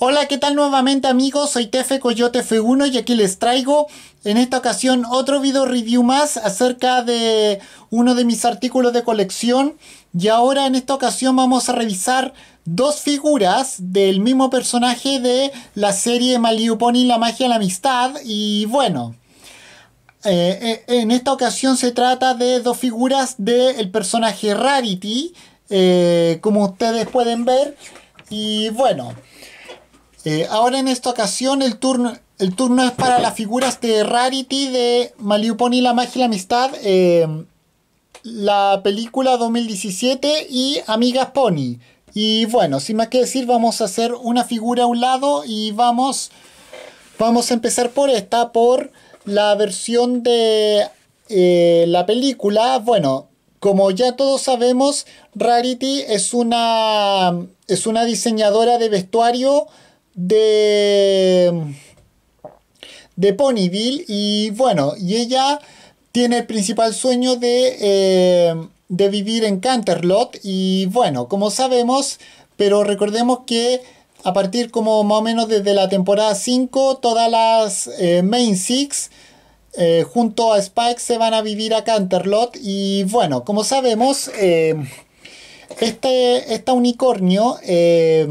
Hola, ¿qué tal nuevamente amigos? Soy Tefe Coyote F1 y aquí les traigo en esta ocasión otro video review más acerca de uno de mis artículos de colección y ahora en esta ocasión vamos a revisar dos figuras del mismo personaje de la serie Maliu Pony, La Magia de la Amistad y bueno... Eh, eh, en esta ocasión se trata de dos figuras del personaje Rarity, eh, como ustedes pueden ver. Y bueno, eh, ahora en esta ocasión el turno, el turno es para las figuras de Rarity de Maliuponi, la magia y la amistad, em, la película 2017 y Amigas Pony. Y bueno, sin más que decir, vamos a hacer una figura a un lado y vamos, vamos a empezar por esta, por la versión de eh, la película. Bueno, como ya todos sabemos, Rarity es una, es una diseñadora de vestuario de, de Ponyville y bueno, y ella tiene el principal sueño de, eh, vivir en Canterlot y bueno, como sabemos, pero recordemos que a partir como más o menos desde la temporada 5, todas las eh, Main Six eh, junto a Spike se van a vivir a Canterlot y bueno, como sabemos, eh, este, esta unicornio eh,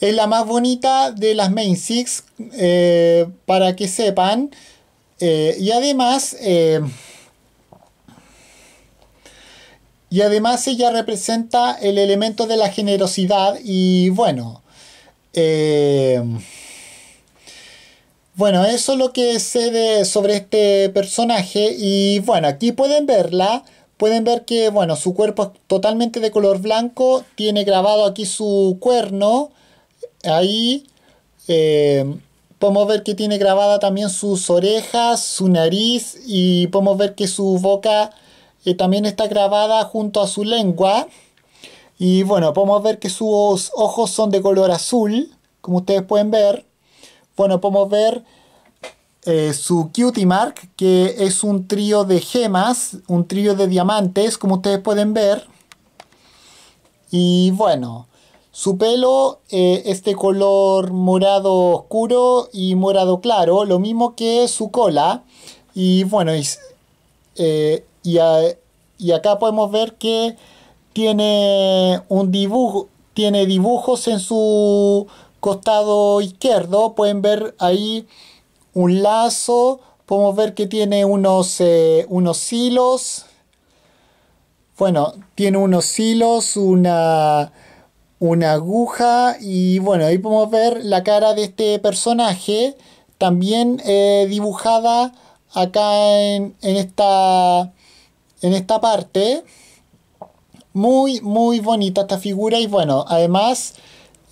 es la más bonita de las Main Six, para que sepan, y además... y además ella representa el elemento de la generosidad y bueno, bueno, eso es lo que sé sobre este personaje y bueno, aquí pueden verla. Pueden ver que, bueno, su cuerpo es totalmente de color blanco. Tiene grabado aquí su cuerno. Ahí eh, podemos ver que tiene grabada también sus orejas, su nariz y podemos ver que su boca eh, también está grabada junto a su lengua. Y bueno, podemos ver que sus ojos son de color azul, como ustedes pueden ver. Bueno, podemos ver eh, su Cutie Mark, que es un trío de gemas, un trío de diamantes, como ustedes pueden ver. Y bueno, su pelo este color morado oscuro y morado claro, lo mismo que su cola. Y bueno, y, eh, y acá podemos ver que tiene un dibujo, tiene dibujos en su costado izquierdo pueden ver ahí un lazo, podemos ver que tiene unos, eh, unos hilos, bueno, tiene unos hilos, una, una aguja y bueno, ahí podemos ver la cara de este personaje también eh, dibujada acá en, en, esta, en esta parte. Muy, muy bonita esta figura y bueno, además...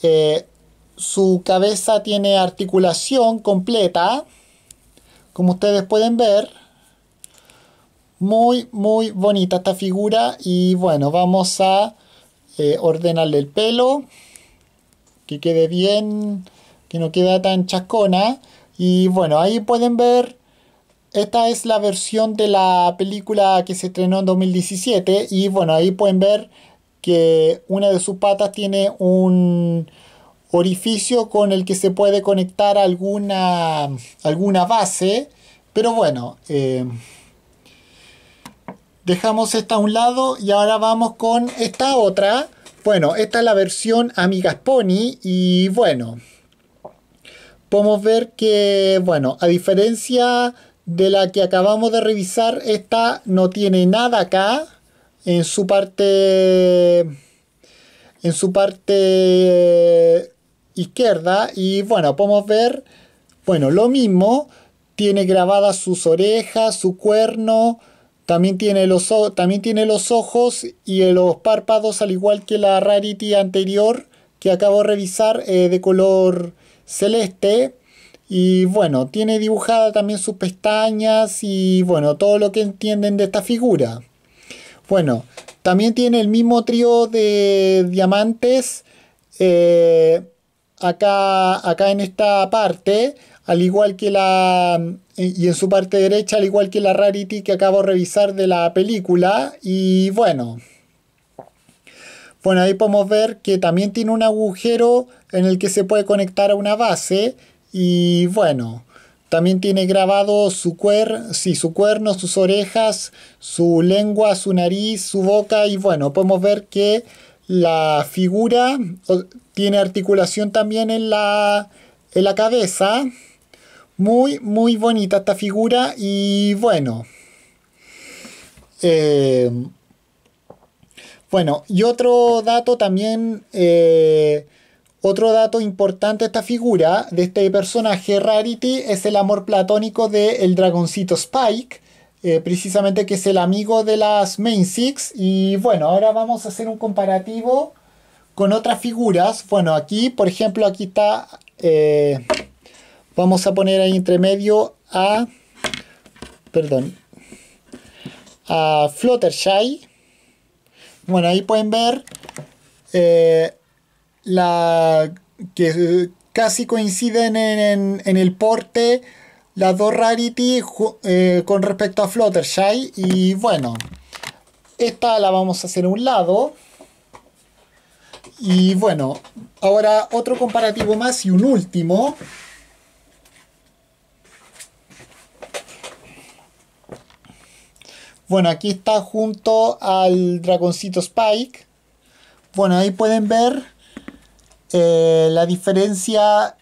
Eh, su cabeza tiene articulación completa, como ustedes pueden ver. Muy, muy bonita esta figura. Y bueno, vamos a eh, ordenarle el pelo, que quede bien, que no quede tan chascona. Y bueno, ahí pueden ver esta es la versión de la película que se estrenó en 2017 y bueno, ahí pueden ver que una de sus patas tiene un orificio con el que se puede conectar alguna, alguna base. Pero bueno, eh, dejamos esta a un lado y ahora vamos con esta otra. Bueno, esta es la versión Amigas Pony y bueno, podemos ver que, bueno, a diferencia de la que acabamos de revisar, esta no tiene nada acá en su parte en su parte izquierda y bueno, podemos ver, bueno, lo mismo, tiene grabadas sus orejas, su cuerno, también tiene, los, también tiene los ojos y eh, los párpados, al igual que la Rarity anterior que acabo de revisar, eh, de color celeste. Y bueno, tiene dibujada también sus pestañas y bueno, todo lo que entienden de esta figura. Bueno, también tiene el mismo trío de diamantes. Eh, acá, acá en esta parte, al igual que la... y en su parte derecha, al igual que la rarity que acabo de revisar de la película. Y bueno... Bueno, ahí podemos ver que también tiene un agujero en el que se puede conectar a una base. Y bueno, también tiene grabado su, cuer su cuerno, sus orejas, su lengua, su nariz, su boca. Y bueno, podemos ver que la figura tiene articulación también en la, cabeza. Muy, muy bonita esta figura y bueno. Eh, bueno, y otro dato también, eh, otro dato importante de esta figura, de este personaje Rarity, es el amor platónico del dragoncito Spike, eh, precisamente que es el amigo de las Main Six. Y bueno, ahora vamos a hacer un comparativo con otras figuras. Bueno, aquí, por ejemplo, aquí está, eh, vamos a poner ahí entre medio a, perdón, a Fluttershy. Bueno, ahí pueden ver eh, la que casi coinciden en el porte las dos rarities eh, con respecto a Fluttershy. Y bueno, esta la vamos a hacer a un lado. Y bueno, ahora otro comparativo más y un último. Bueno, aquí está junto al dragoncito Spike. Bueno, ahí pueden ver eh, la diferencia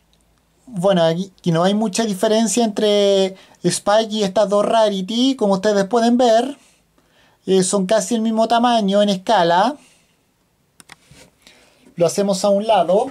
bueno, aquí, no hay mucha diferencia entre Spike y estas dos Rarity, como ustedes pueden ver. Eh, son casi el mismo tamaño en escala. Lo hacemos a un lado.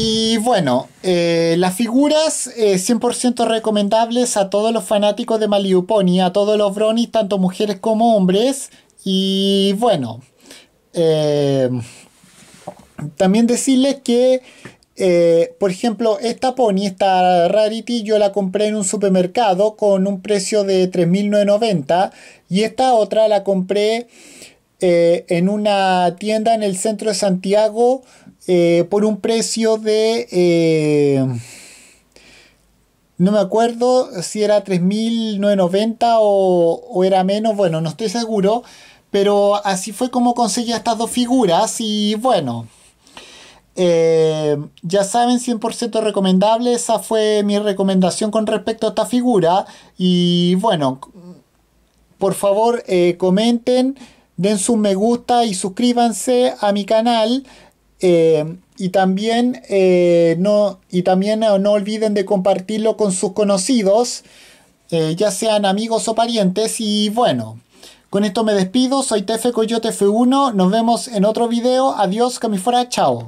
Y bueno, eh, las figuras 100% eh, recomendables a todos los fanáticos de Maliuponi, a todos los bronis, tanto mujeres como hombres. Y bueno, eh, también decirles que, eh, por ejemplo, esta Pony, esta Rarity, yo la compré en un supermercado con un precio de 3.990 y esta otra la compré eh, en una tienda en el centro de Santiago por un precio de... No me acuerdo si era 3.990 o era menos, bueno, no estoy seguro, pero así fue como conseguí estas dos figuras y bueno, eh, ya saben, 100% recomendable, esa fue mi recomendación con respecto a esta figura y bueno, por favor eh, comenten, den su me gusta y suscríbanse a mi canal. Eh, y también, no, y también no olviden de compartirlo con sus conocidos, ya sean amigos o parientes. Y bueno, con esto me despido, soy Tefe Coyote F1, nos vemos en otro video, adiós, fuera, chao.